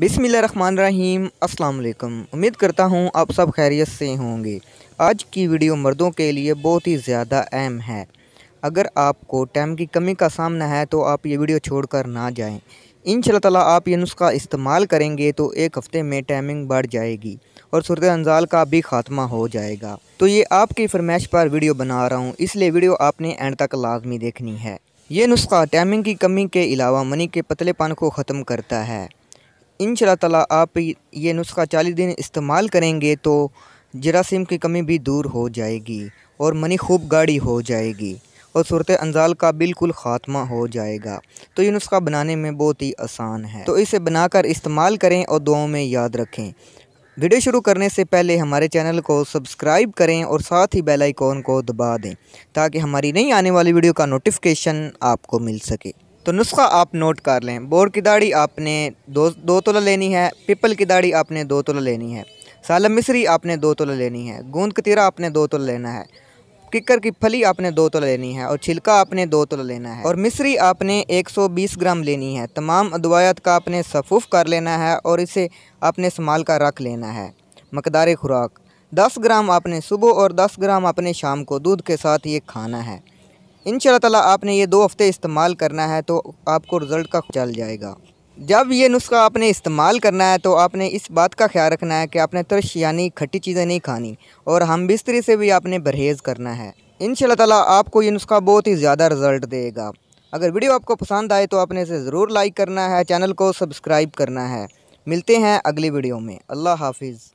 बिसमिल्ल run रहीम अस्सलाम उम्मीद करता हूँ आप सब खैरियत से होंगे आज की वीडियो मर्दों के लिए बहुत ही ज़्यादा अहम है अगर आपको टाइम की कमी का सामना है तो आप ये वीडियो छोड़कर ना जाएं इन ताला आप ये नुस्खा इस्तेमाल करेंगे तो एक हफ़्ते में टाइमिंग बढ़ जाएगी और सूरत अंजाल का भी खात्मा हो जाएगा तो ये आपकी फरमाइश पर वीडियो बना रहा हूँ इसलिए वीडियो आपने एंड तक लाजमी देखनी है ये नुस्खा टाइमिंग की कमी के अलावा मनी के पतलेपन को ख़त्म करता है इन ताला आप ये नुस्खा चालीस दिन इस्तेमाल करेंगे तो जरासीम की कमी भी दूर हो जाएगी और मनी खूब गाढ़ी हो जाएगी और सूरत अंजाल का बिल्कुल ख़ात्मा हो जाएगा तो ये नुस्खा बनाने में बहुत ही आसान है तो इसे बनाकर इस्तेमाल करें और दुआओं में याद रखें वीडियो शुरू करने से पहले हमारे चैनल को सब्सक्राइब करें और साथ ही बेल आइकॉन को दबा दें ताकि हमारी नई आने वाली वीडियो का नोटिफिकेशन आपको मिल सके तो नुस्खा आप नोट कर लें बोर की दाढ़ी आपने दो दो तोला लेनी है पिपल की दाढ़ी आपने दो तोला लेनी है सालम मिसरी आपने दो तोला लेनी है गूंद कतीरा आपने दो तोला लेना है किकर की फली आपने दो तोला लेनी है और छिलका आपने दो तोला लेना है और मिसरी आपने 120 ग्राम लेनी है तमाम अदवायात का आपने सफ़ूफ़ कर लेना है और इसे आपने संभाल कर रख लेना है मकदार खुराक 10 ग्राम आपने सुबह और 10 ग्राम अपने शाम को दूध के साथ ये खाना है इन ताला आपने ये दो हफ़्ते इस्तेमाल करना है तो आपको रिज़ल्ट का चल जाएगा जब ये नुस्खा आपने इस्तेमाल करना है तो आपने इस बात का ख्याल रखना है कि आपने तरश यानी खट्टी चीज़ें नहीं खानी और हम बिस्तरी से भी आपने परहेज़ करना है इन ताला आपको ये नुस्खा बहुत ही ज़्यादा रिज़ल्ट देगा अगर वीडियो आपको पसंद आए तो आपने इसे ज़रूर लाइक करना है चैनल को सब्सक्राइब करना है मिलते हैं अगली वीडियो में अल्लाह हाफिज़